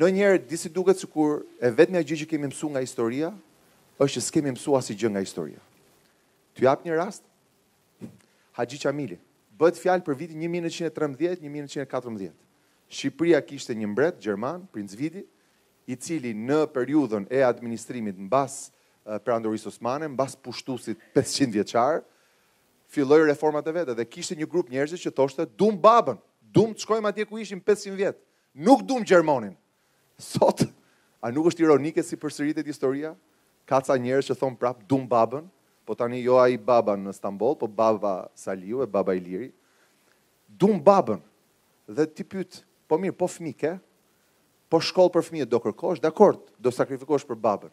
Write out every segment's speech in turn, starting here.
Në njerë, disi duket së kur e vetë një gjë që kemi mësu nga historia, është që s'kemi mësu asë gjë nga historia. Ty apë një rast, Haji Qamili, bëtë fjalë për vitin 1913-1914. Shqipëria kishte një mbret, Gjerman, Prince Vidi, i cili në periudhën e administrimit në bas për Andorisë Osmanë, në bas pushtusit 500 vjeqarë, filloi reformat e vetë dhe kishte një grup njerëzish që thoshte dum babën, dum të shkojmë atje ku ishim 500 vjet. Nuk dum Gjermanin sot, a nuk është ironike si përsëritet historia? Ka ca njerëz që thon prap dum babën, po tani jo ai baba në Stamboll, po baba Saliu e baba Iliri. Dum babën. Dhe ti pyet, po mirë, po fëmijë Po shkollë për fëmijët do kërkosh, dakord, do sakrifikosh për babën.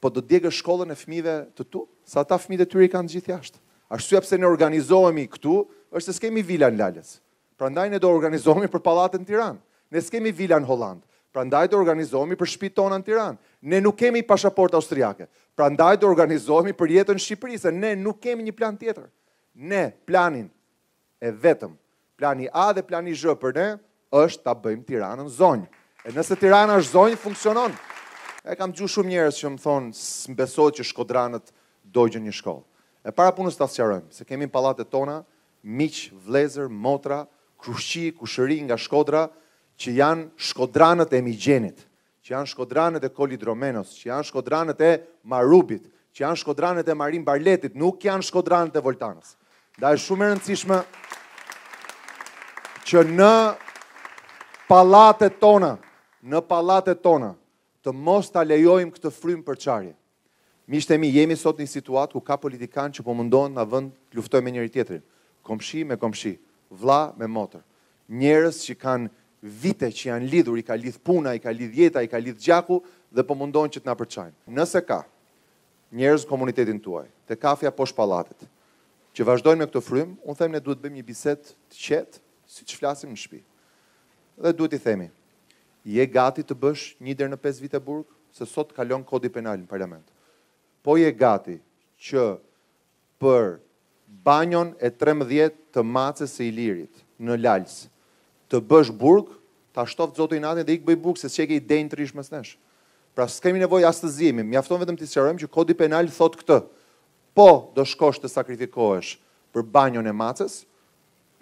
Po do djegë shkollën e fëmijëve të tu, sa ata fëmijët e tyre kanë gjithë jashtë. Arsyeja pse ne organizohemi këtu është se skemi vila në Lalës. Prandaj ne do organizohemi për pallatin në Tiranë. Ne skemi vila në Holland. Pra ndaj të organizohemi për shpit tonë në Tiranë. Ne nuk kemi pashaport austriake. Pra ndaj të organizohemi për jetën Shqipëri, se ne nuk kemi një plan tjetër. Ne planin e vetëm, plani A dhe plani Zhë për ne, është ta bëjmë Tiranën zonjë. E nëse Tirana është zonjë, funksionon. E kam gjuhë shumë njerës që më thonë, së që shkodranët dogjën një shkollë. E para punës të asjarëm, se kemi në tona, miqë, vlezër, motra, krushqi, kushëri nga shkodra, që janë shkodranët e Migjenit, që janë shkodranët e Kolidromenos, që janë shkodranët e Marubit, që janë shkodranët e Marin Barletit, nuk janë shkodranët e Voltanës. Da e shumë e rëndësishme që në palatet tona, në palatet tona, të mos të lejojmë këtë frymë për qarje. Mi shtemi, jemi sot një situatë ku ka politikanë që po mundon në vënd luftoj me njëri tjetërin. Komshi me komshi, vla me motër. Njerës që kanë vite që janë lidhur, i ka lidh puna, i ka lidh jeta, i ka lidh gjaku dhe po mundohen që të na përçajnë. Nëse ka njerëz komunitetin tuaj, te kafja poshtë pallatit, që vazhdojnë me këtë frym, u them ne duhet bëjmë një bisedë të qetë, siç flasim në shtëpi. Dhe duhet i themi, je gati të bësh një deri në 5 vite burg, se sot kalon kodi penal në parlament. Po je gati që për banjon e 13 të macës e ilirit në lalsë, të bësh burg, ta shtof Zoti natën dhe ik bëj burg se çka i denj trish mes nesh. Pra s'kemi nevojë as të zihemi, mjafton vetëm të sqarojmë që kodi penal thot këtë. Po, do shkosh të sakrifikohesh për banjon e macës,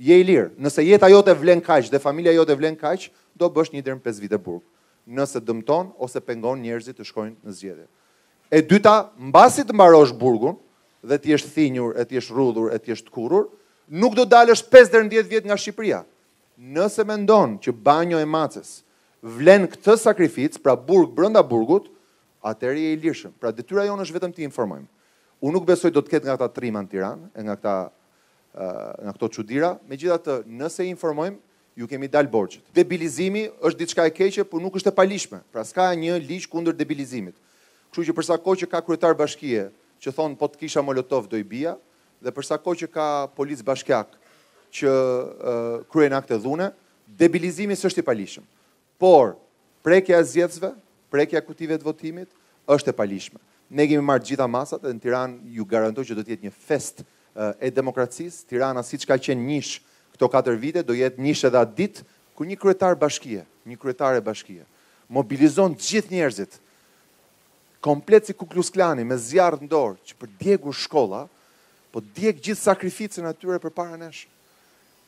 je i lirë. Nëse jeta jote vlen kaq dhe familja jote vlen kaq, do bësh një deri në 5 vite burg. Nëse dëmton ose pengon njerëzit të shkojnë në zgjedhje. E dyta, mbasi të mbarosh burgun dhe ti je thinjur, e ti je rrudhur, e ti je tkurur, nuk do dalësh 5 deri në 10 vjet nga Shqipëria nëse mendon që banjo e macës vlen këtë sakrificë, pra burg brenda burgut, atëherë e i lirshëm. Pra detyra jonë është vetëm ti informojmë. Unë nuk besoj do të ketë nga ata trima në Tiranë, e nga këta nga këto çudira, megjithatë nëse informojmë ju kemi dal borxhet. Debilizimi është diçka e keqe, por nuk është e palishme. Pra s'ka një ligj kundër debilizimit. Kështu që për sa kohë që ka kryetar bashkie që thon po të kisha Molotov do i bia dhe për sa kohë që ka polic bashkiak që kryen akte dhune, debilizimi së është i palishëm. Por, prekja zjedzve, prekja kutive të votimit, është e palishme. Ne kemi marrë gjitha masat, dhe në Tiran ju garantoj që do tjetë një fest e demokracis, Tirana si që ka qenë njësh këto 4 vite, do jetë njësh edhe atë dit, ku një kryetar bashkije, një kryetar e bashkije, mobilizon gjithë njerëzit, komplet si kuklus klani, me zjarë ndorë, që për djegur shkolla, po djegë gjithë sakrificën atyre për para neshë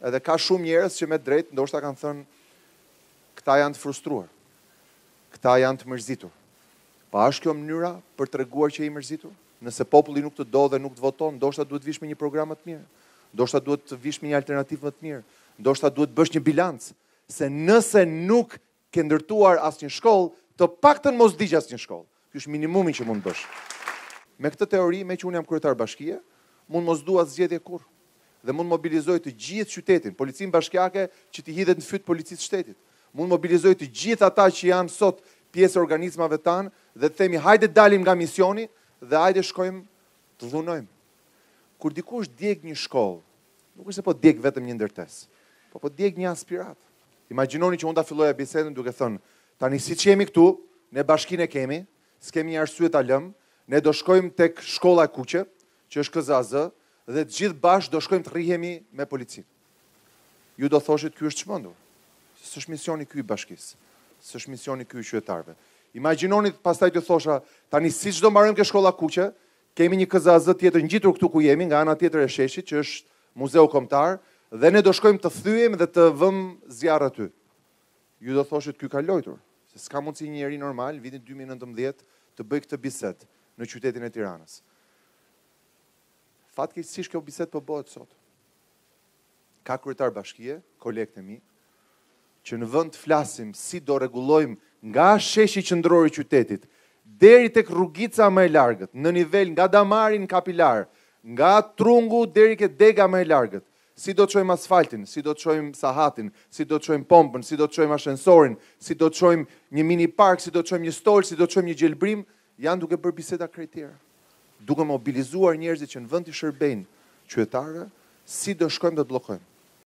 edhe ka shumë njerës që me drejtë, ndoshta kanë thënë, këta janë të frustruar, këta janë të mërzitur. Pa është kjo mënyra për të reguar që i mërzitur? Nëse populli nuk të do dhe nuk të voton, ndoshta duhet vishme një program më të mirë, ndoshta duhet të vishme një alternativë më të mirë, ndoshta duhet bësh një bilancë, se nëse nuk ke ndërtuar asë një shkollë, të pak të në mos digja asë një shkollë. Kjo është minimumi që mund të bësh. Me këtë teori, me që unë jam kërëtar bashkije, mund mos duha zgjedhje kurë dhe mund mobilizoj të gjithë qytetin, policinë bashkjake që t'i hidhet në fytë policisë shtetit. Mund mobilizoj të gjithë ata që janë sot pjesë organizmave tanë dhe të themi hajde dalim nga misioni dhe hajde shkojmë të dhunojmë. Kur dikush djeg një shkollë, nuk është se po djeg vetëm një ndërtes, po po djeg një aspirat. Imaginoni që unë ta filloja bisedën duke thënë, tani si që jemi këtu, ne bashkin e kemi, s'kemi një arsye ta lëm ne do shkojmë tek shkolla e kuqe, që është KZAZ, dhe të gjithë bashkë do shkojmë të rrihemi me policinë. Ju do thoshit, kjo është mëndur, Së është misioni kjo i bashkisë. Së është misioni kjo i qëtarve. Imaginonit, pastaj të thosha, tani si që do marëm ke shkolla kuqe, kemi një këzazë tjetër një këtu ku jemi, nga ana tjetër e sheshit, që është muzeu komtar, dhe ne do shkojmë të thyem dhe të vëm zjarë aty. Ju do thoshit, kjo ka lojtur. Se s'ka mund si një njeri normal, vitin 2019, të bëj këtë biset në qytetin e Tiranës fatke si shkjo biset për po bëhet sot. Ka kërëtar bashkije, kolekte mi, që në vënd të flasim si do regulojmë nga sheshi qëndrori qytetit, deri tek rrugica më e largët, në nivel nga damarin kapilar, nga trungu deri këtë dega më e largët, si do të qojmë asfaltin, si do të qojmë sahatin, si do të qojmë pompën, si do të qojmë ashensorin, si do të qojmë një mini park, si do të qojmë një stol, si do të qojmë një gjelbrim, janë duke bërë biseta duke mobilizuar njerëzit që në vend të shërbejnë qytetarëve, si do shkojmë të bllokojmë?